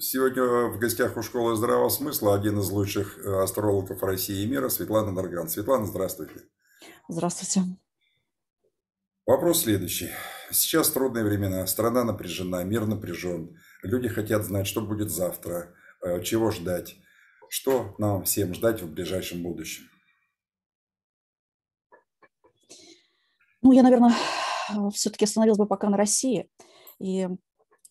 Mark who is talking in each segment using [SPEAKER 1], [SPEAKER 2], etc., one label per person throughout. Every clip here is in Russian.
[SPEAKER 1] Сегодня в гостях у школы здравого смысла один из лучших э, астрологов России и мира Светлана Нарган. Светлана, здравствуйте. Здравствуйте. Вопрос следующий. Сейчас трудные времена, страна напряжена, мир напряжен. Люди хотят знать, что будет завтра, э, чего ждать, что нам всем ждать в ближайшем будущем.
[SPEAKER 2] Ну, я, наверное, все-таки остановилась бы пока на России. И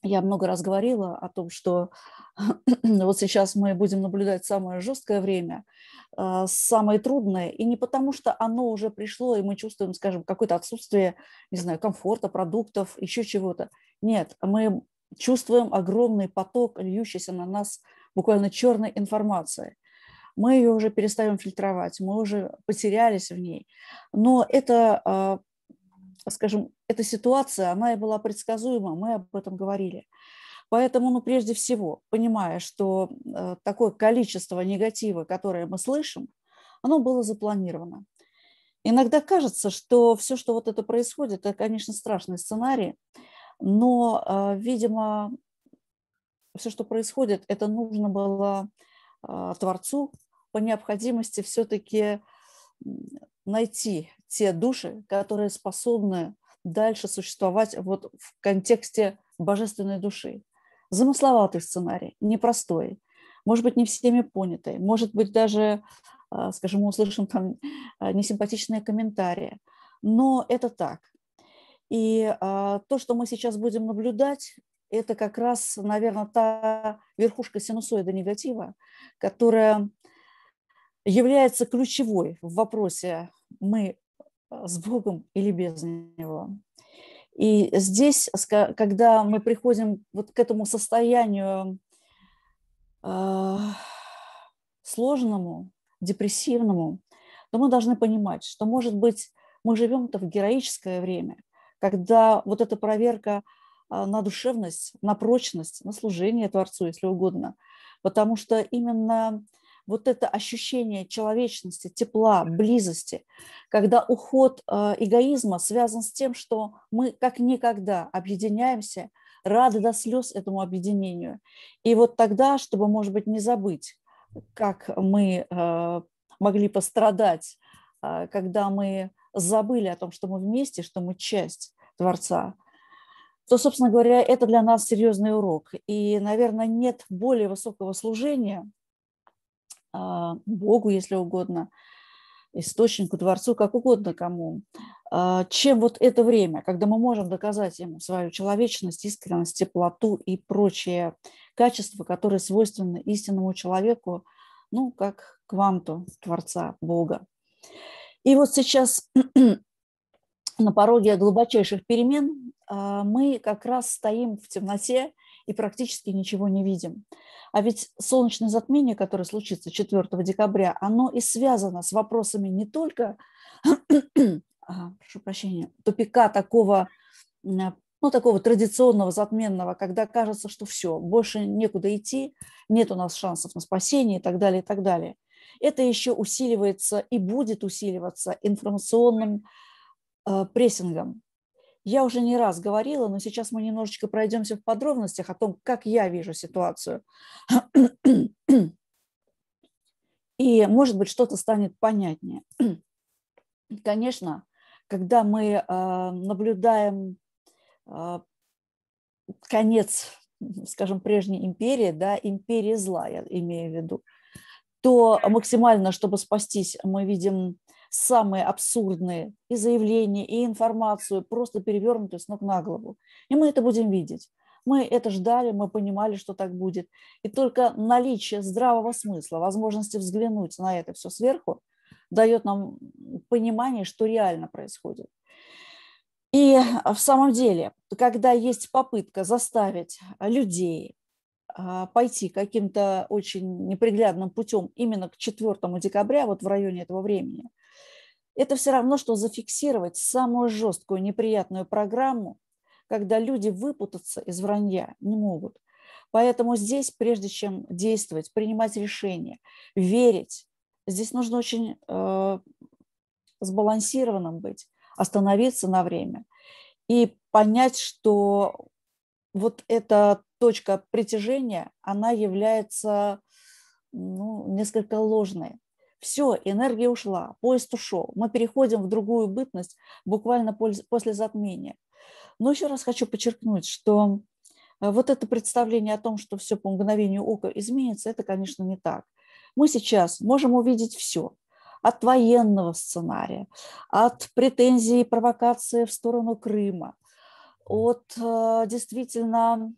[SPEAKER 2] я много раз говорила о том, что вот сейчас мы будем наблюдать самое жесткое время, а, самое трудное, и не потому, что оно уже пришло, и мы чувствуем, скажем, какое-то отсутствие, не знаю, комфорта, продуктов, еще чего-то. Нет, мы чувствуем огромный поток, льющийся на нас буквально черной информации. Мы ее уже перестаем фильтровать, мы уже потерялись в ней. Но это, а, скажем, эта ситуация, она и была предсказуема, мы об этом говорили. Поэтому, ну, прежде всего, понимая, что э, такое количество негатива, которое мы слышим, оно было запланировано. Иногда кажется, что все, что вот это происходит, это, конечно, страшный сценарий, но, а, видимо, все, что происходит, это нужно было а, Творцу по необходимости все-таки найти те души, которые способны дальше существовать вот в контексте божественной души. Замысловатый сценарий, непростой, может быть, не всеми понятый, может быть, даже, а, скажем, мы услышим там а, несимпатичные комментарии, но это так. И а, то, что мы сейчас будем наблюдать, это как раз, наверное, та верхушка синусоида негатива, которая является ключевой в вопросе «мы Э, с Богом или без Него. И здесь, когда мы приходим вот к этому состоянию э, сложному, депрессивному, то мы должны понимать, что, может быть, мы живем-то в героическое время, когда вот эта проверка э, на душевность, на прочность, на служение Творцу, если угодно, потому что именно вот это ощущение человечности, тепла, близости, когда уход э, эгоизма связан с тем, что мы как никогда объединяемся, рады до слез этому объединению. И вот тогда, чтобы, может быть, не забыть, как мы э, могли пострадать, э, когда мы забыли о том, что мы вместе, что мы часть Творца, то, собственно говоря, это для нас серьезный урок. И, наверное, нет более высокого служения, а, Богу, если угодно, источнику, дворцу, как угодно кому, а, чем вот это время, когда мы можем доказать ему свою человечность, искренность, теплоту и прочие качества, которые свойственны истинному человеку, ну, как кванту Творца, Бога. И вот сейчас на пороге глубочайших перемен а, мы как раз стоим в темноте, и практически ничего не видим. А ведь солнечное затмение, которое случится 4 декабря, оно и связано с вопросами не только, а, прошу прощения, тупика такого ну, такого традиционного, затменного, когда кажется, что все, больше некуда идти, нет у нас шансов на спасение и так далее, и так далее. Это еще усиливается и будет усиливаться информационным э, прессингом. Я уже не раз говорила, но сейчас мы немножечко пройдемся в подробностях о том, как я вижу ситуацию. И, может быть, что-то станет понятнее. Конечно, когда мы а, наблюдаем а, конец, скажем, прежней империи, да, империи зла, я имею в виду, то максимально, чтобы спастись, мы видим самые абсурдные и заявления, и информацию просто перевернутую с ног на голову. И мы это будем видеть. Мы это ждали, мы понимали, что так будет. И только наличие здравого смысла, возможности взглянуть на это все сверху, дает нам понимание, что реально происходит. И а, в самом деле, когда есть попытка заставить людей а, пойти каким-то очень неприглядным путем именно к 4 декабря, вот в районе этого времени – это все равно, что зафиксировать самую жесткую неприятную программу, когда люди выпутаться из вранья не могут. Поэтому здесь, прежде чем действовать, принимать решения, верить, здесь нужно очень э, сбалансированным быть, остановиться на время и понять, что вот эта точка притяжения, она является ну, несколько ложной. Все, энергия ушла, поезд ушел. Мы переходим в другую бытность буквально после затмения. Но еще раз хочу подчеркнуть, что э, вот это представление о том, что все по мгновению ока изменится, это, конечно, не так. Мы сейчас можем увидеть все, от военного сценария, от претензий и провокации в сторону Крыма, от э, действительно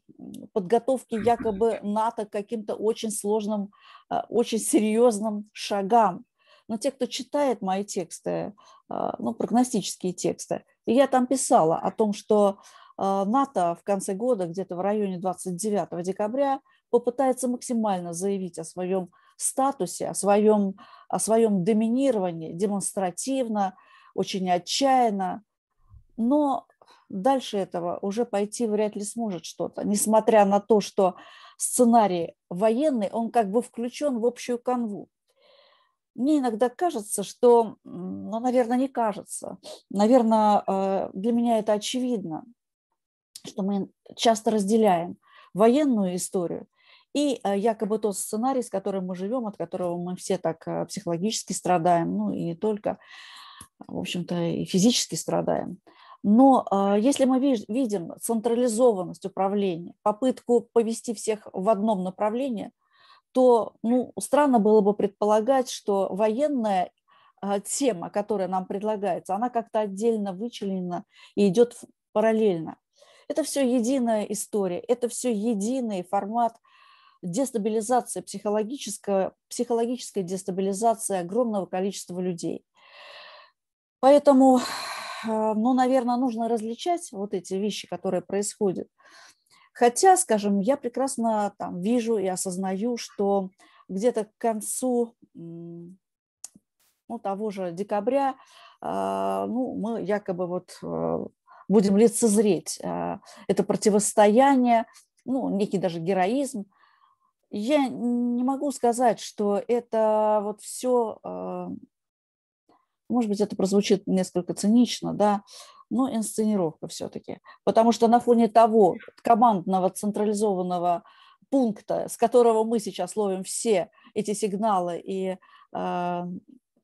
[SPEAKER 2] подготовки якобы НАТО к каким-то очень сложным, э, очень серьезным шагам. Но те, кто читает мои тексты, э, ну, прогностические тексты, и я там писала о том, что НАТО в конце года, где-то в районе 29 декабря, попытается максимально заявить о своем статусе, о своем, о своем доминировании демонстративно, очень отчаянно. Но дальше этого уже пойти вряд ли сможет что-то, несмотря на то, что сценарий военный, он как бы включен в общую канву. Мне иногда кажется, что, ну, наверное, не кажется, наверное, э, для меня это очевидно, что мы часто разделяем военную историю и э, якобы тот сценарий, с которым мы живем, от которого мы все так э, психологически страдаем, ну и не только, в общем-то, и физически страдаем – но а, если мы видим централизованность управления, попытку повести всех в одном направлении, то ну, странно было бы предполагать, что военная а, тема, которая нам предлагается, она как-то отдельно вычленена и идет параллельно. Это все единая история, это все единый формат дестабилизации, психологическая, психологическая дестабилизация огромного количества людей. Поэтому Э, ну, наверное, нужно различать вот эти вещи, которые происходят. Хотя, скажем, я прекрасно там вижу и осознаю, что где-то к концу ну, того же декабря а, ну, мы якобы вот э, будем лицезреть а, это противостояние, ну, некий даже героизм. Я не могу сказать, что это вот все а, может быть, это прозвучит несколько цинично, да, но инсценировка все-таки. Потому что на фоне того командного централизованного пункта, с которого мы сейчас ловим все эти сигналы и э,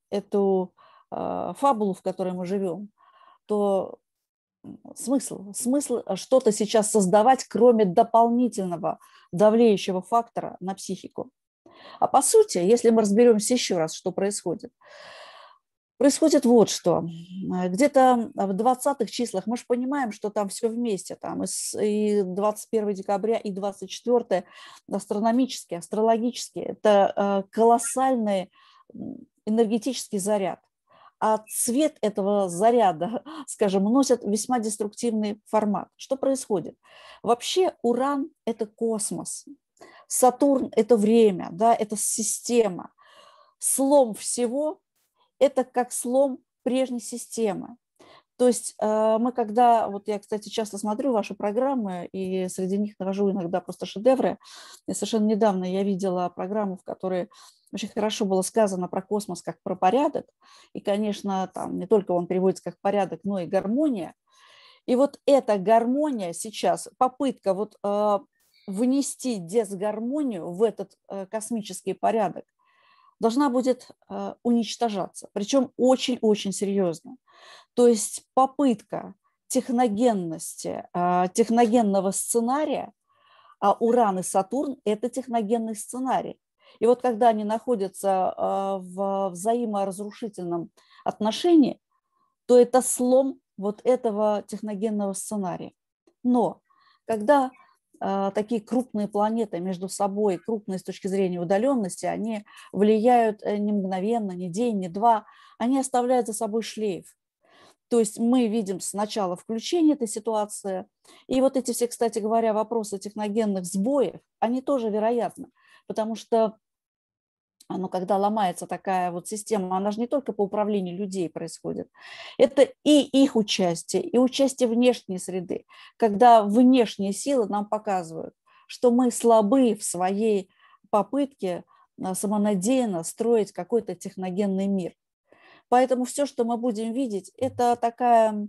[SPEAKER 2] эту э, фабулу, в которой мы живем, то смысл, смысл э, что-то сейчас создавать, кроме дополнительного давлеющего фактора на психику. А по сути, если мы разберемся еще раз, что происходит, Происходит вот что. Э, где-то а, в 20-х числах, мы же понимаем, что там все вместе, там и 21 декабря, и 24 астрономические, астрологические, это э, колоссальный энергетический заряд. А цвет этого заряда, скажем, носит весьма деструктивный формат. Что происходит? Вообще Уран – это космос, Сатурн – это время, да, это система. Слом всего это как слом прежней системы. То есть э, мы когда, вот я, кстати, часто смотрю ваши программы, и среди них нахожу иногда просто шедевры. И совершенно недавно я видела программу, в которой очень хорошо было сказано про космос как про порядок. И, конечно, там не только он переводится как порядок, но и гармония. И вот эта гармония сейчас, попытка вот э, внести дисгармонию в этот э, космический порядок, должна будет а, уничтожаться, причем очень-очень серьезно. То есть попытка техногенности, а, техногенного сценария, а Уран и Сатурн – это техногенный сценарий. И вот когда они находятся в взаиморазрушительном отношении, то это слом вот этого техногенного сценария. Но когда а, такие крупные планеты между собой, крупные с точки зрения удаленности, они влияют э, не мгновенно, не день, не два, они оставляют за собой шлейф. То есть мы видим сначала включение этой ситуации, и вот эти все, кстати говоря, вопросы техногенных сбоев, они тоже вероятны, потому что но когда ломается такая вот система, она же не только по управлению людей происходит. Это и их участие, и участие внешней среды, когда внешние силы нам показывают, что мы слабы в своей попытке э, самонадеянно строить какой-то техногенный мир. Поэтому все, что мы будем видеть, это такая,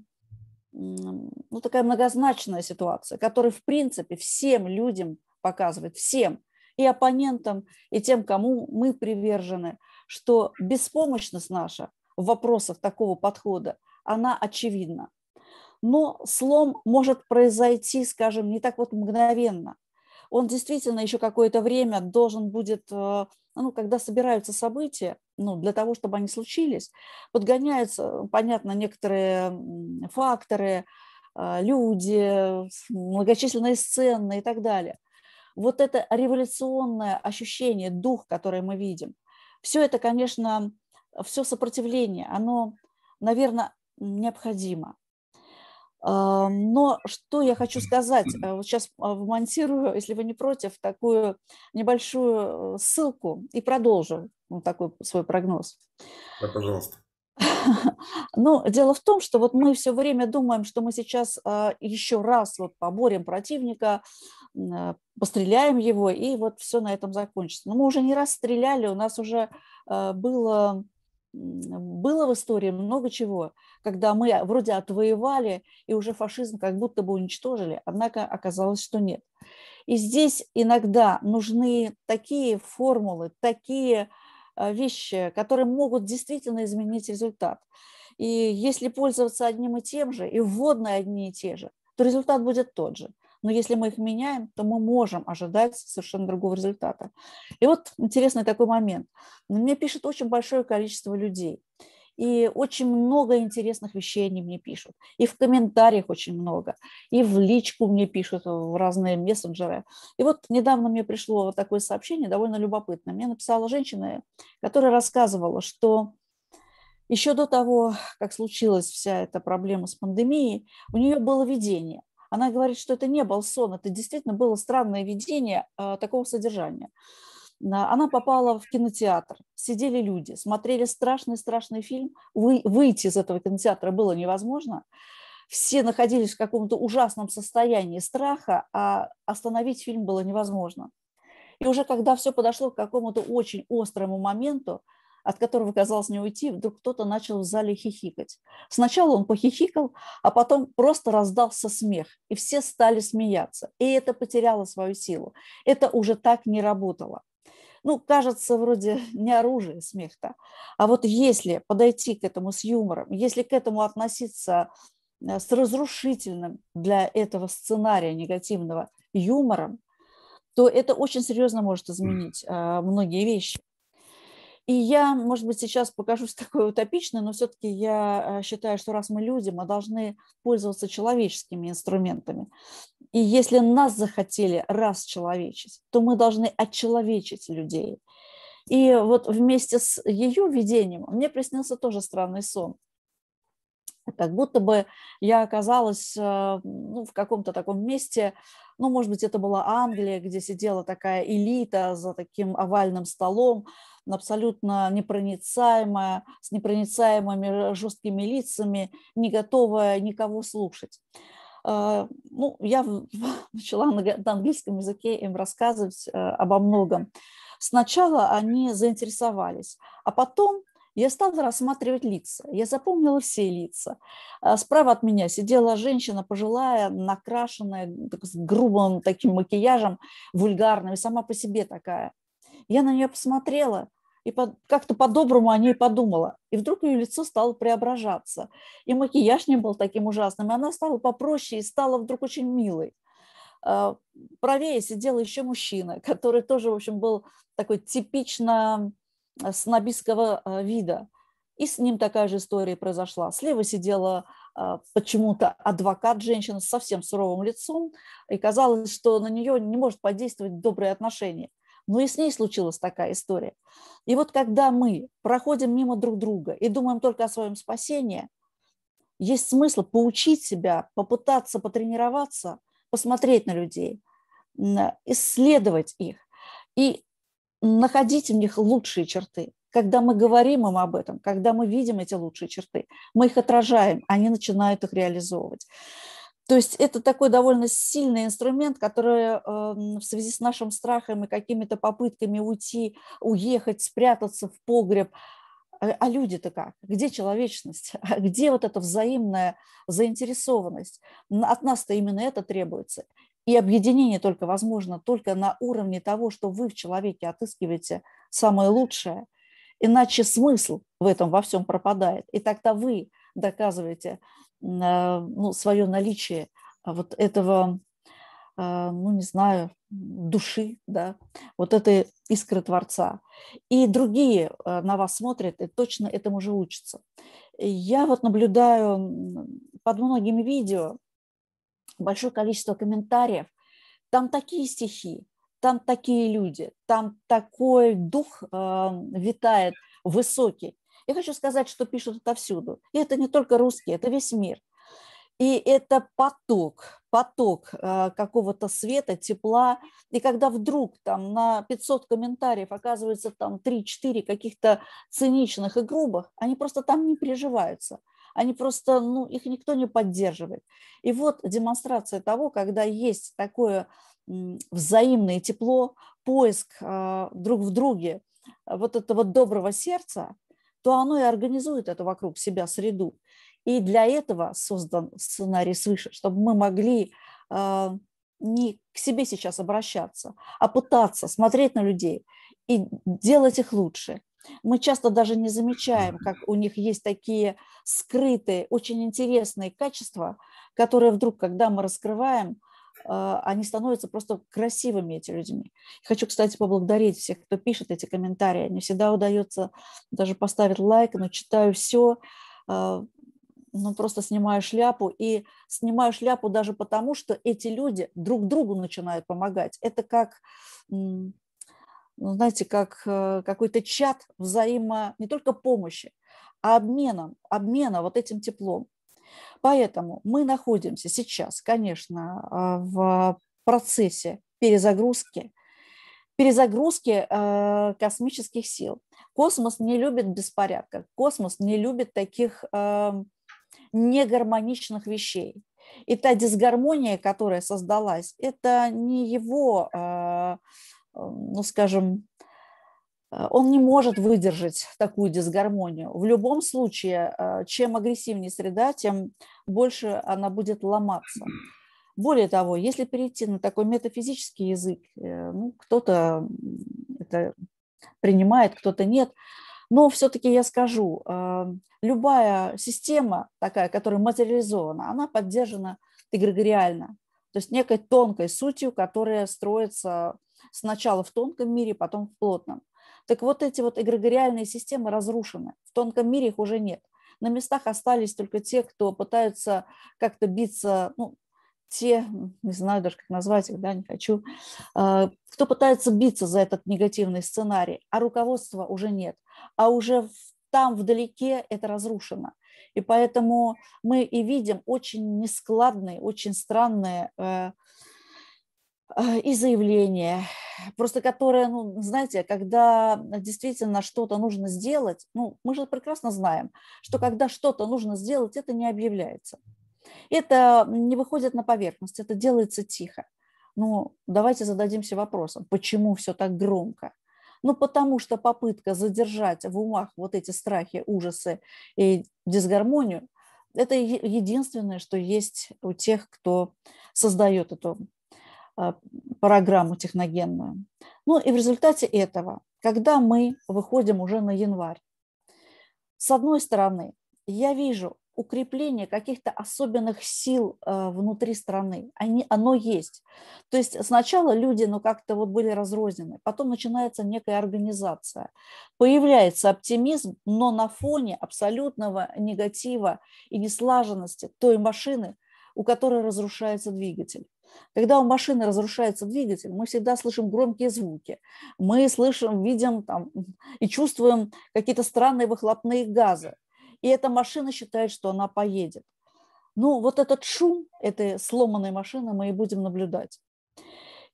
[SPEAKER 2] ну, такая многозначная ситуация, которая, в принципе, всем людям показывает, всем – и оппонентам, и тем, кому мы привержены, что беспомощность наша в вопросах такого подхода, она очевидна. Но слом может произойти, скажем, не так вот мгновенно. Он действительно еще какое-то время должен будет, э, ну, когда собираются события, ну, для того, чтобы они случились, подгоняются, понятно, некоторые факторы, э, люди, многочисленные сцены и так далее вот это революционное ощущение, дух, который мы видим, все это, конечно, все сопротивление, оно, наверное, необходимо. А, но что я хочу сказать, а, вот сейчас а, вмонтирую, если вы не против, такую небольшую э, ссылку и продолжу ну, такой свой прогноз. Да, пожалуйста. Ну, дело в том, что вот мы все время думаем, что мы сейчас еще раз вот поборем противника, Э, постреляем его, и вот все на этом закончится. Но мы уже не раз стреляли, у нас уже э, было, было в истории много чего, когда мы а, вроде отвоевали, и уже фашизм как будто бы уничтожили, однако оказалось, что нет. И здесь иногда нужны такие формулы, такие э, вещи, которые могут действительно изменить результат. И если пользоваться одним и тем же, и вводные одни и те же, то результат будет тот же но если мы их меняем, то мы можем ожидать совершенно другого результата. И вот интересный такой момент. Мне пишет очень большое количество людей. И очень много интересных вещей они мне пишут. И в комментариях очень много. И в личку мне пишут в разные мессенджеры. И вот недавно мне пришло вот такое сообщение, довольно любопытное. Мне написала женщина, которая рассказывала, что еще до того, как случилась вся эта проблема с пандемией, у нее было видение – она говорит, что это не был сон, это действительно было странное видение а, такого содержания. Она попала в кинотеатр, сидели люди, смотрели страшный-страшный фильм. Вы, выйти из этого кинотеатра было невозможно. Все находились в каком-то ужасном состоянии страха, а остановить фильм было невозможно. И уже когда все подошло к какому-то очень острому моменту, от которого казалось не уйти, вдруг кто-то начал в зале хихикать. Сначала он похихикал, а потом просто раздался смех, и все стали смеяться. И это потеряло свою силу. Это уже так не работало. Ну, кажется, вроде не оружие смех-то. А вот если подойти к этому с юмором, если к этому относиться э, с разрушительным для этого сценария негативного юмором, то это очень серьезно может изменить э, многие вещи. И я, может быть, сейчас покажусь такой утопичной, но все-таки я э, считаю, что раз мы люди, мы должны пользоваться человеческими инструментами. И если нас захотели раз человечить, то мы должны отчеловечить людей. И вот вместе с ее видением мне приснился тоже странный сон. Как будто бы я оказалась э, ну, в каком-то таком месте, ну, может быть, это была Англия, где сидела такая элита за таким овальным столом, абсолютно непроницаемая, с непроницаемыми э, жесткими лицами, не готовая никого слушать. А, ну, я начала на английском языке им рассказывать э, обо многом. Сначала они заинтересовались, а потом я стала рассматривать лица. Я запомнила все лица. А справа от меня сидела женщина пожилая, накрашенная, с грубым таким макияжем, вульгарным, и сама по себе такая. Я на нее посмотрела – и под, как-то по-доброму о ней подумала. И вдруг ее лицо стало преображаться. И макияж не был таким ужасным. И она стала попроще и стала вдруг очень милой. А, правее сидел еще мужчина, который тоже, в общем, был такой типично Э, снобистского э, вида. И с ним такая же история произошла. Слева сидела а, почему-то адвокат женщина с совсем суровым лицом, и казалось, что на нее не может подействовать добрые отношения. Но и с ней случилась такая история. И вот когда мы проходим мимо друг друга и думаем только о своем спасении, есть смысл поучить себя, попытаться потренироваться, посмотреть на людей, исследовать их. И находить в них лучшие черты. Когда мы говорим им об этом, когда мы видим эти лучшие черты, мы их отражаем, они начинают их реализовывать. То есть это такой довольно сильный инструмент, который эм, в связи с нашим страхом и какими-то попытками уйти, уехать, спрятаться в погреб, а, а люди-то как? Где человечность? А где вот эта взаимная заинтересованность? От нас-то именно это требуется. И объединение только возможно только на уровне того, что вы в человеке отыскиваете самое лучшее. Иначе смысл в этом во всем пропадает. И тогда вы доказываете э, ну, свое наличие вот этого, э, ну не знаю, души, да, вот этой искры Творца. И другие э, на вас смотрят и точно этому же учатся. Я вот наблюдаю под многими видео, большое количество комментариев. Там такие стихи, там такие люди, там такой дух э, витает высокий. Я хочу сказать, что пишут отовсюду. И это не только русские, это весь мир. И это поток, поток э, какого-то света, тепла. И когда вдруг там на 500 комментариев оказывается там 3-4 каких-то циничных и грубых, они просто там не приживаются. Они просто, ну, их никто не поддерживает. И вот демонстрация того, когда есть такое взаимное тепло, поиск а, друг в друге а, вот этого доброго сердца, то оно и организует эту вокруг себя среду. И для этого создан сценарий свыше, чтобы мы могли а, не к себе сейчас обращаться, а пытаться смотреть на людей и делать их лучше, мы часто даже не замечаем, как у них есть такие скрытые, очень интересные качества, которые вдруг, когда мы раскрываем, а, они становятся просто красивыми, эти людьми. Хочу, кстати, поблагодарить всех, кто пишет эти комментарии. Не всегда удается даже поставить лайк, но читаю все, а, ну, просто снимаю шляпу. И снимаю шляпу даже потому, что эти люди друг другу начинают помогать. Это как ну, знаете, как э, какой-то чат взаимо не только помощи, а обменом, обмена вот этим теплом. Поэтому мы находимся сейчас, конечно, э, в процессе перезагрузки, перезагрузки э, космических сил. Космос не любит беспорядка, космос не любит таких негармоничных вещей. И та дисгармония, которая создалась, это не его Эм, ну, скажем, э, он не может выдержать такую дисгармонию. В любом случае, э, чем агрессивнее среда, тем больше она будет ломаться. Более того, если перейти на такой метафизический язык, э, ну, кто-то это принимает, кто-то нет, но все-таки я скажу, любая система такая, которая материализована, она поддержана эгрегориально, то есть некой тонкой сутью, которая строится сначала в тонком мире, потом в плотном. Так вот эти вот эгрегориальные системы разрушены, в тонком мире их уже нет. На местах остались только те, кто пытаются как-то биться, ну, те, не знаю даже, как назвать их, да, не хочу, а, кто пытается биться за этот негативный сценарий, а руководства уже нет, а уже там вдалеке это разрушено. И поэтому мы и видим очень нескладные, очень странные э, Э, и заявление, просто которое, ну, знаете, когда действительно что-то нужно сделать, ну, мы же прекрасно знаем, что когда что-то нужно сделать, это не объявляется. Это не выходит на поверхность, это делается тихо. Ну, давайте зададимся вопросом, почему все так громко? Ну, потому что попытка задержать в умах вот эти страхи, ужасы и дисгармонию, это единственное, что есть у тех, кто создает эту Э, программу техногенную. Ну и в результате этого, когда мы выходим уже на январь, с одной стороны, я вижу укрепление каких-то особенных сил э, внутри страны. Они, оно есть. То есть сначала люди ну, как-то вот были разрознены, потом начинается некая организация. Появляется оптимизм, но на фоне абсолютного негатива и неслаженности той машины, у которой разрушается двигатель. Когда у машины разрушается двигатель, мы всегда слышим громкие звуки. Мы слышим, видим там, и чувствуем какие-то странные выхлопные газы. И эта машина считает, что она поедет. Ну, вот этот шум этой сломанной машины мы и будем наблюдать.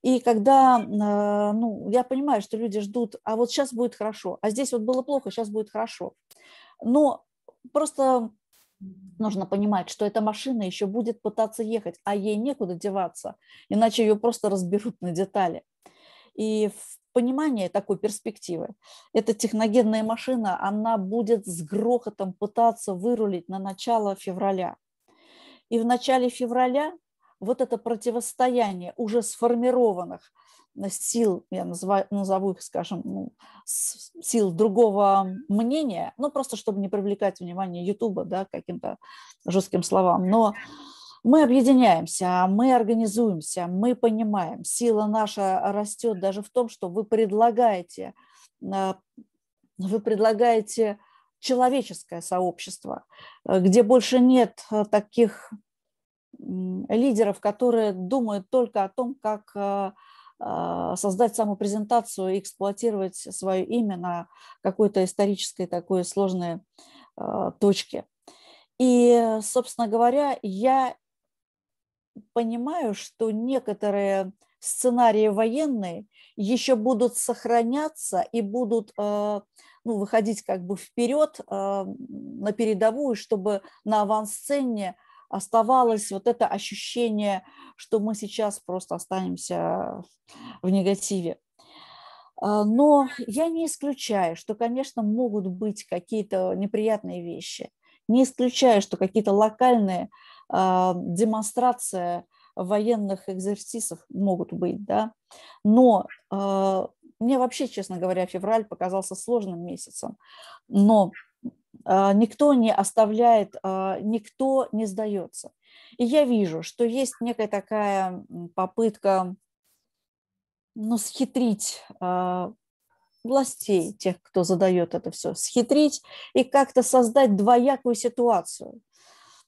[SPEAKER 2] И когда, э, ну, я понимаю, что люди ждут, а вот сейчас будет хорошо, а здесь вот было плохо, сейчас будет хорошо. Но просто нужно понимать, что эта машина еще будет пытаться ехать, а ей некуда деваться, иначе ее просто разберут на детали. И в понимании такой перспективы эта техногенная машина, она будет с грохотом пытаться вырулить на начало февраля. И в начале февраля вот это противостояние уже сформированных э, сил, я называю, назову их, скажем, ну, сил другого мнения, ну, просто чтобы не привлекать внимание Ютуба, да, каким-то жестким словам, но мы объединяемся, мы организуемся, мы понимаем, сила наша растет даже в том, что вы предлагаете, э, вы предлагаете человеческое сообщество, э, где больше нет таких лидеров, которые думают только о том, как э, а, создать самопрезентацию и эксплуатировать свое имя на какой-то исторической такой сложной а, точке. И, собственно говоря, я понимаю, что некоторые сценарии военные еще будут сохраняться и будут э, ну, выходить как бы вперед э, на передовую, чтобы на авансцене сцене оставалось вот это ощущение, что мы сейчас просто останемся в негативе. А, но я не исключаю, что, конечно, могут быть какие-то неприятные вещи. Не исключаю, что какие-то локальные а, демонстрации военных экзерсисов могут быть, да. Но а, мне вообще, честно говоря, февраль показался сложным месяцем. Но а, никто не оставляет, а, никто не сдается. И я вижу, что есть некая такая попытка ну, схитрить а, властей, тех, кто задает это все, схитрить и как-то создать двоякую ситуацию.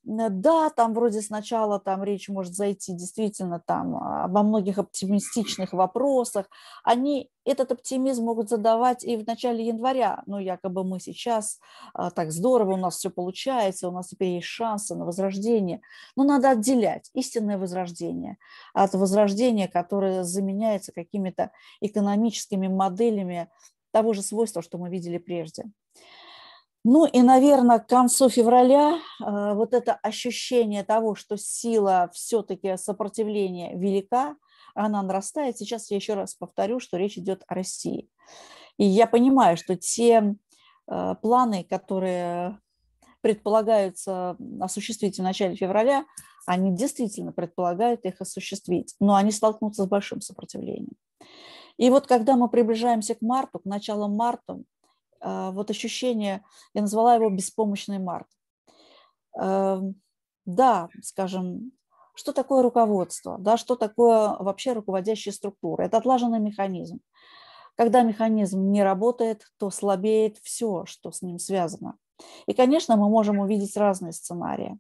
[SPEAKER 2] Э, да, там вроде сначала там речь может зайти действительно там а, обо многих оптимистичных вопросах. Они этот оптимизм могут задавать и в начале января. Ну, якобы мы сейчас а, так здорово, у нас все получается, у нас теперь есть шансы на возрождение. Но надо отделять истинное возрождение от возрождения, которое заменяется какими-то экономическими моделями того же свойства, что мы видели прежде. Ну и, наверное, к концу февраля э, вот это ощущение того, что сила все-таки сопротивления велика, она нарастает. Сейчас я еще раз повторю, что речь идет о России. И я понимаю, что те э, планы, которые предполагаются осуществить в начале февраля, они действительно предполагают их осуществить, но они столкнутся с большим сопротивлением. И вот когда мы приближаемся к марту, к началу марта, а, вот ощущение, я назвала его беспомощный март. Эм, да, скажем, что такое руководство, да, что такое вообще руководящая структура. Это отлаженный механизм. Когда механизм не работает, то слабеет все, что с ним связано. И, конечно, мы можем увидеть разные сценарии.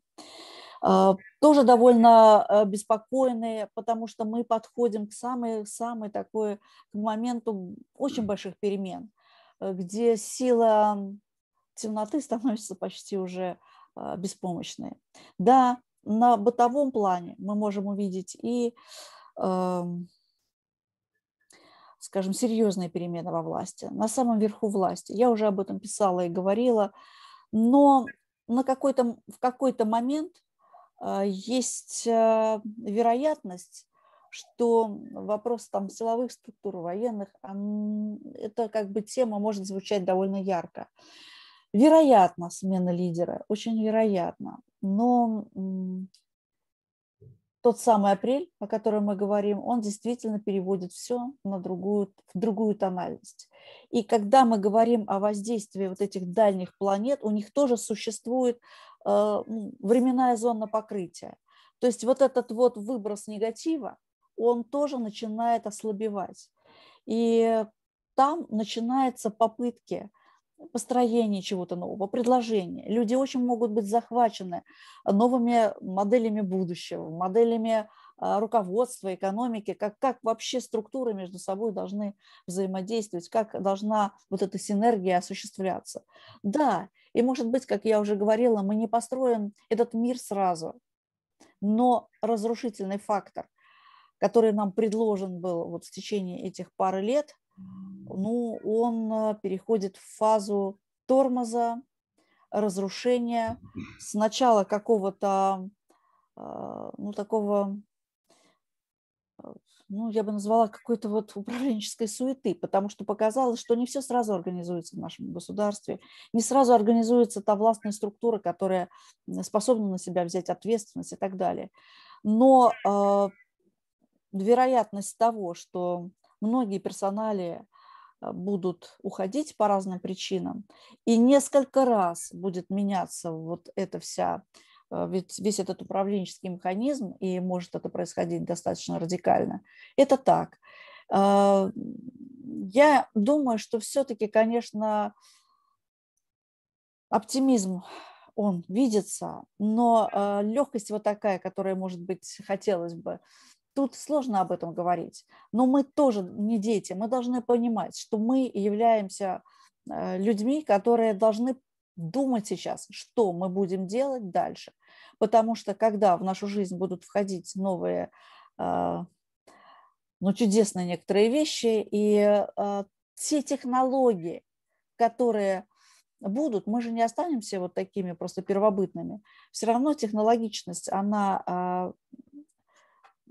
[SPEAKER 2] А, тоже довольно э, беспокойные, потому что мы подходим к самой-самой такой к моменту очень больших перемен – Э, где сила темноты становится почти уже а, беспомощной. Да, на бытовом плане мы можем увидеть и, эм, скажем, серьезные перемены во власти, на самом верху власти. Я уже об этом писала и говорила, но на какой-то, в какой-то момент э, есть э, вероятность, что вопрос там силовых структур, военных, это как бы тема может звучать довольно ярко. Вероятно, смена лидера, очень вероятно. Но тот самый апрель, о котором мы говорим, он действительно переводит все на другую, в другую тональность. И когда мы говорим о воздействии вот этих дальних планет, у них тоже существует э, временная зона покрытия. То есть вот этот вот выброс негатива, он тоже начинает ослабевать. И там начинаются попытки построения чего-то нового, предложения. Люди очень могут быть захвачены новыми моделями будущего, моделями а, руководства, экономики, как, как вообще структуры между собой должны взаимодействовать, как должна вот эта синергия осуществляться. Да, и может быть, как я уже говорила, мы не построим этот мир сразу, но разрушительный фактор который нам предложен был вот в течение этих пары лет, ну, он э, переходит в фазу тормоза, разрушения, сначала какого-то, э, ну, такого, э, ну, я бы назвала какой-то вот управленческой суеты, потому что показалось, что не все сразу организуется в нашем государстве, не сразу организуется та властная структура, которая способна на себя взять ответственность и так далее. Но вероятность того, что многие персонали э, будут уходить по разным причинам, и несколько раз будет меняться вот эта вся э, ведь весь этот управленческий механизм, и может это происходить достаточно радикально. Это так. Э, я думаю, что все-таки, конечно, оптимизм он видится, но легкость вот такая, которая, может быть, хотелось бы Тут сложно об этом говорить, но мы тоже не дети, мы должны понимать, что мы являемся э, людьми, которые должны думать сейчас, что мы будем делать дальше. Потому что когда в нашу жизнь будут входить новые, э, ну, чудесные некоторые вещи, и те э, технологии, которые будут, мы же не останемся вот такими просто первобытными. Все равно технологичность, она а,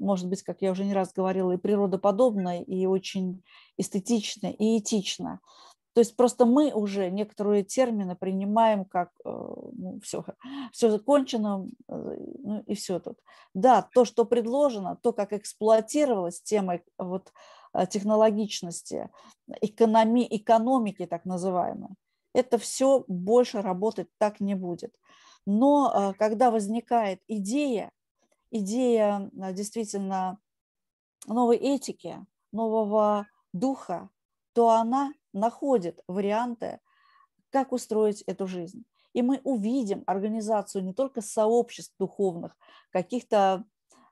[SPEAKER 2] может быть, как я уже не раз говорила, и природоподобно, и очень эстетично, и этично. То есть просто мы уже некоторые термины принимаем как э, ну, все, все закончено э, ну, и все тут. Да, то, что предложено, то, как эксплуатировалась тема вот, э, технологичности, экономи, экономики так называемой, это все больше работать так не будет. Но когда возникает идея, идея э, действительно новой этики, нового духа, то она находит варианты, как устроить эту жизнь. И мы увидим организацию не только сообществ духовных, каких-то,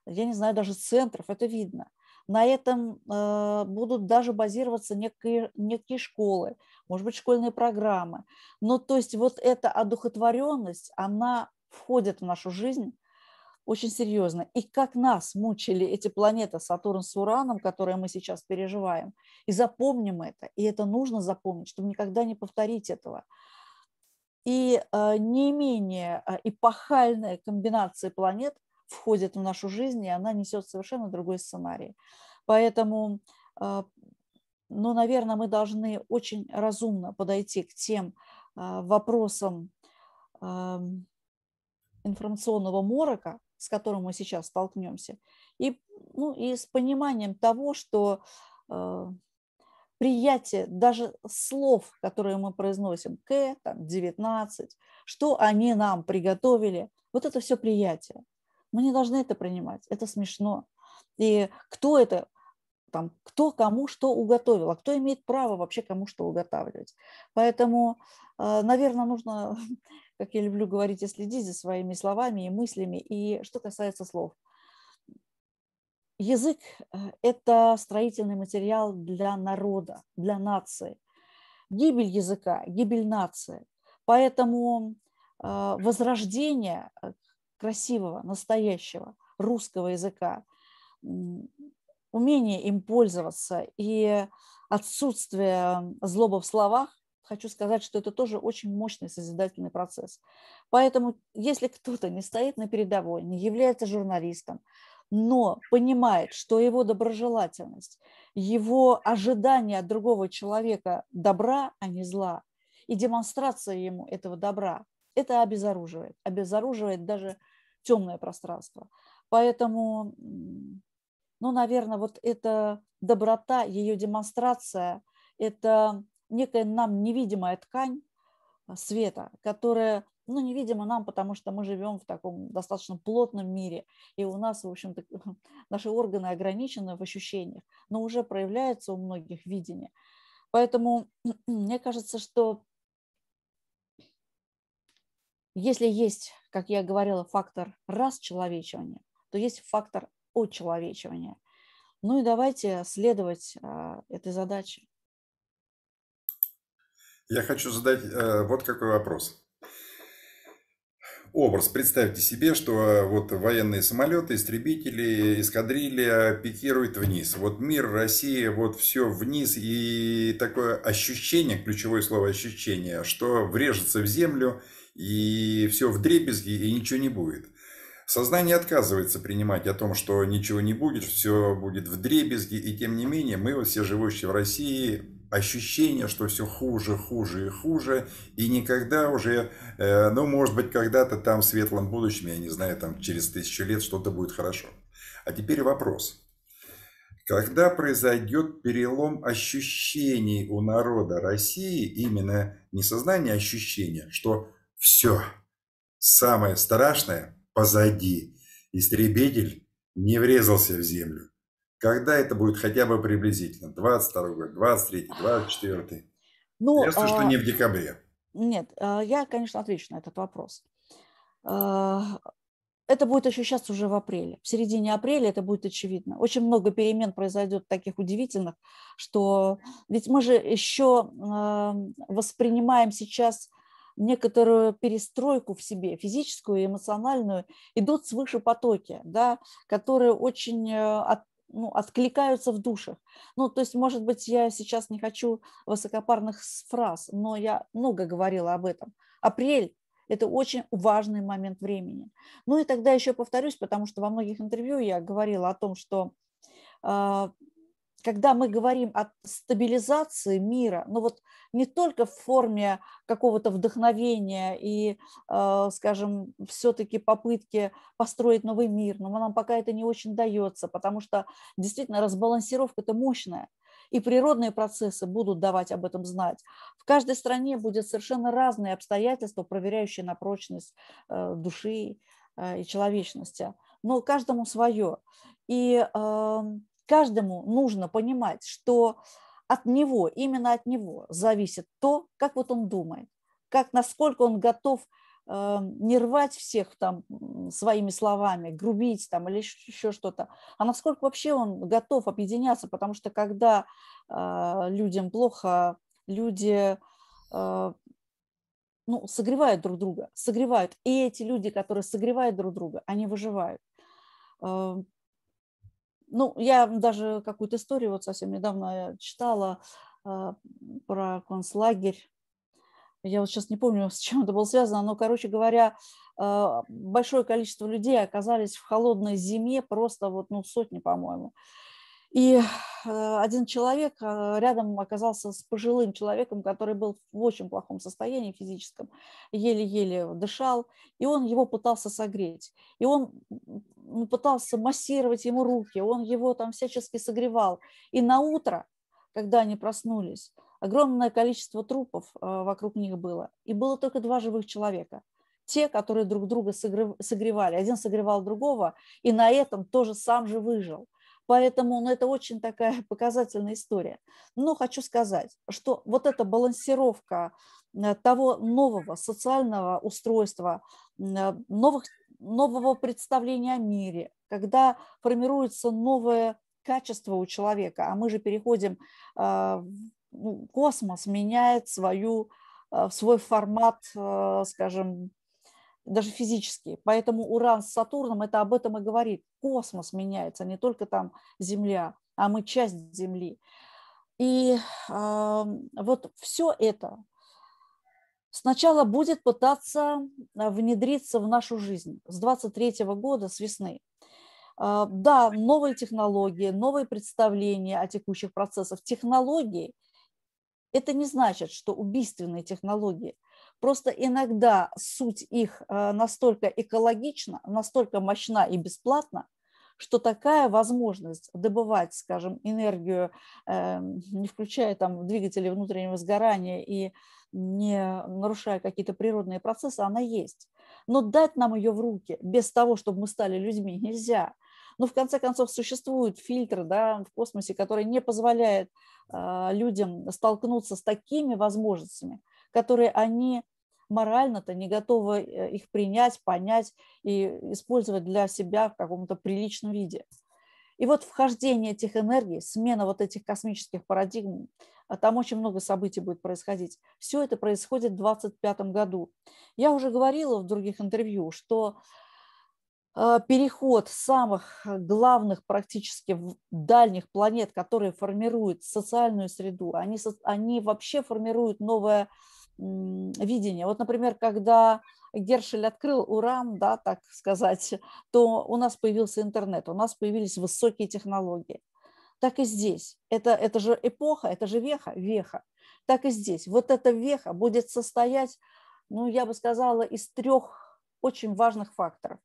[SPEAKER 2] я не знаю, даже центров, это видно. На этом э, будут даже базироваться некие, некие школы, может быть, школьные программы. Но ну, то есть вот эта одухотворенность, она входит в нашу жизнь, очень серьезно. И как нас мучили эти планеты Сатурн с Ураном, которые мы сейчас переживаем. И запомним это. И это нужно запомнить, чтобы никогда не повторить этого. И э, не менее э, эпохальная комбинация планет входит в нашу жизнь, и она несет совершенно другой сценарий. Поэтому, э, ну, наверное, мы должны очень разумно подойти к тем вопросам эм, информационного морока, с которым мы сейчас столкнемся, и, ну, и с пониманием того, что э, приятие даже слов, которые мы произносим, К, там, 19, что они нам приготовили, вот это все приятие. Мы не должны это принимать, это смешно. И кто это там, кто кому что уготовил, а кто имеет право вообще кому что уготавливать. Поэтому, э, наверное, нужно, как я люблю говорить, и следить за своими словами и мыслями. И что касается слов. Язык э, – это строительный материал для народа, для нации. Гибель языка – гибель нации. Поэтому э, возрождение красивого, настоящего русского языка умение им пользоваться и отсутствие злобы в словах, хочу сказать, что это тоже очень мощный созидательный процесс. Поэтому, если кто-то не стоит на передовой, не является журналистом, но понимает, что его доброжелательность, его ожидание от другого человека добра, а не зла, и демонстрация ему этого добра, это обезоруживает, обезоруживает даже темное пространство. Поэтому ну, наверное, вот эта доброта, ее демонстрация, это некая нам невидимая ткань э, света, которая, ну, невидима нам, потому что мы живем в таком достаточно плотном мире, и у нас, в общем-то, наши органы ограничены в ощущениях, но уже проявляется у многих видение. Поэтому мне кажется, что если есть, как я говорила, фактор расчеловечивания, то есть фактор очеловечивания. Ну и давайте следовать а, этой задаче.
[SPEAKER 1] Я хочу задать э, вот какой вопрос образ. Представьте себе, что э, вот военные самолеты, истребители, эскадрилья пикируют вниз. Вот мир, Россия, вот все вниз. И такое ощущение, ключевое слово ощущение, что врежется в землю и все в дребезги и ничего не будет. Сознание отказывается принимать о том, что ничего не будет, все будет в дребезге, и тем не менее мы, все живущие в России, ощущение, что все хуже, хуже и хуже, и никогда уже, э, ну, может быть, когда-то там в светлом будущем, я не знаю, там через тысячу лет что-то будет хорошо. А теперь вопрос. Когда произойдет перелом ощущений у народа России, именно не сознание, а ощущение, что все самое страшное – позади. Истребитель не врезался в землю. Когда это будет хотя бы приблизительно? 22 год, 23 24
[SPEAKER 2] ну, Ясно, а... что не в декабре. Нет, э, я, конечно, отвечу на этот вопрос. Э, это будет ощущаться уже в апреле. В середине апреля это будет очевидно. Очень много перемен произойдет таких удивительных, что ведь мы же еще э, воспринимаем сейчас некоторую перестройку в себе, физическую и эмоциональную, идут свыше потоки, да, которые очень э, от, ну, откликаются в душах. Ну, то есть, может быть, я сейчас не хочу высокопарных фраз, но я много говорила об этом. Апрель это очень важный момент времени. Ну и тогда еще повторюсь, потому что во многих интервью я говорила о том, что а, когда мы говорим о стабилизации мира, ну вот не только в форме какого-то вдохновения и, э, скажем, все-таки попытки построить новый мир, но нам пока это не очень дается, потому что действительно разбалансировка это мощная, и природные процессы будут давать об этом знать. В каждой стране будут совершенно разные обстоятельства, проверяющие на прочность э, души э, и человечности, но каждому свое. И эм, каждому нужно понимать, что от него, именно от него зависит то, как вот он думает, как насколько он готов э, не рвать всех там своими словами, грубить там или еще что-то, а насколько вообще он готов объединяться, потому что когда э, людям плохо, люди э, ну, согревают друг друга, согревают. И эти люди, которые согревают друг друга, они выживают. Э, ну, я даже какую-то историю вот совсем недавно э, читала а, про концлагерь. Я вот сейчас не помню, с чем это было связано, но, короче говоря, а, большое количество людей оказались в холодной зиме, просто вот, ну, сотни, по-моему. И э, один человек э, рядом оказался с пожилым человеком, который был в очень плохом состоянии физическом, еле-еле дышал, и он его пытался согреть. И он пытался массировать ему руки, он его там всячески согревал. И на утро, когда они проснулись, огромное количество трупов э, вокруг них было. И было только два живых человека – те, которые друг друга согревали. Один согревал другого, и на этом тоже сам же выжил – Поэтому ну, это очень такая показательная история. Но хочу сказать, что вот эта балансировка э, того нового социального устройства, э, новых, нового представления о мире, когда формируется новое качество у человека, а мы же переходим, э, ну, космос меняет свою, свой формат, скажем, даже физические. Поэтому Уран с Сатурном это об этом и говорит. Космос меняется, не только там Земля, а мы часть Земли. И э, вот все это сначала будет пытаться а, внедриться в нашу жизнь с 23 года, с весны. А, да, новые технологии, новые представления о текущих процессах. Технологии – это не значит, что убийственные технологии – Просто иногда суть их э, настолько экологична, настолько мощна и бесплатна, что такая возможность добывать, скажем, энергию, э, не включая там двигатели внутреннего сгорания и не нарушая какие-то природные процессы, она есть. Но дать нам ее в руки без того, чтобы мы стали людьми, нельзя. Но ну, в конце концов существуют фильтры да, в космосе, которые не позволяют э, людям столкнуться с такими возможностями, которые они морально-то не готовы э, их принять, понять и использовать для себя в каком-то приличном виде. И вот вхождение этих энергий, смена вот этих космических парадигм, а там очень много событий будет происходить. Все это происходит в 2025 году. Я уже говорила в других интервью, что а, переход самых главных практически дальних планет, которые формируют социальную среду, они, они вообще формируют новое видение. Вот, например, когда Гершель открыл уран, да, так сказать, то у нас появился интернет, у нас появились высокие технологии. Так и здесь. Это, это же эпоха, это же веха, веха. Так и здесь. Вот эта веха будет состоять, ну, я бы сказала, из трех очень важных факторов.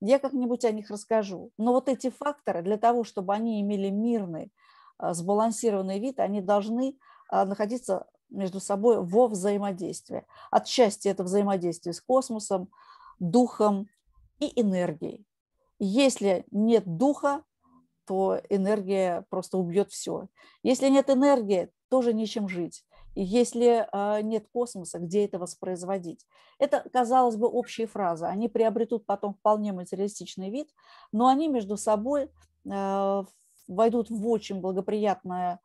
[SPEAKER 2] Я как-нибудь о них расскажу. Но вот эти факторы, для того, чтобы они имели мирный, а, сбалансированный вид, они должны а, находиться между собой во взаимодействие Отчасти это взаимодействие с космосом, духом и энергией. Если нет духа, то энергия просто убьет все. Если нет энергии, тоже нечем жить. И если а, нет космоса, где это воспроизводить? Это, казалось бы, общие фразы. Они приобретут потом вполне материалистичный вид, но они между собой а, войдут в очень благоприятное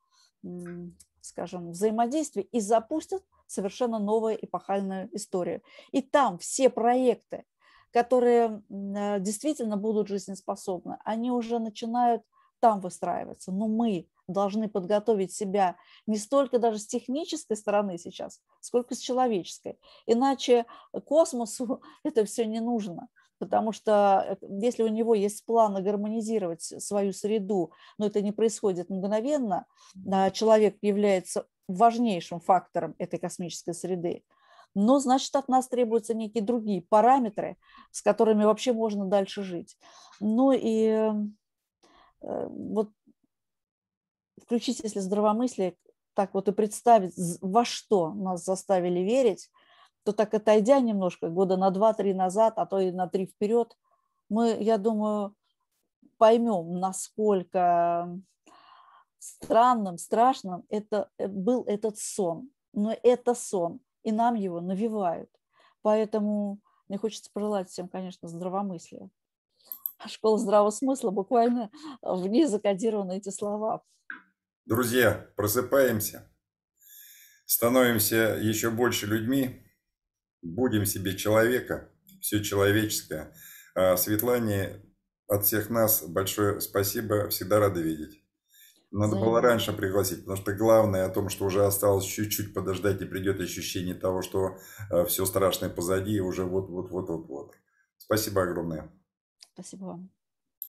[SPEAKER 2] скажем, взаимодействие и запустят совершенно новую эпохальную историю. И там все проекты, которые э, действительно будут жизнеспособны, они уже начинают там выстраиваться. Но мы должны подготовить себя не столько даже с технической стороны сейчас, сколько с человеческой. Иначе космосу это все не нужно потому что э, если у него есть планы гармонизировать свою среду, но это не происходит мгновенно, а человек является важнейшим фактором этой космической среды, но значит от нас требуются некие другие параметры, с которыми вообще можно дальше жить. Ну и э, вот включить, если здравомыслие, так вот и представить, во что нас заставили верить, то так отойдя немножко, года на два-три назад, а то и на три вперед, мы, я думаю, поймем, насколько странным, страшным это, э, был этот сон. Но это сон, и нам его навевают. Поэтому мне хочется пожелать всем, конечно, здравомыслия. А школа здравого смысла, буквально в ней закодированы эти слова.
[SPEAKER 1] Друзья, просыпаемся, становимся еще больше людьми, будем себе человека, все человеческое. А Светлане от всех нас большое спасибо, всегда рады видеть. Надо было раньше пригласить, потому что главное о том, что уже осталось чуть-чуть подождать и придет ощущение того, что э, все
[SPEAKER 2] страшное позади и уже вот-вот-вот-вот-вот. Спасибо огромное. Спасибо вам.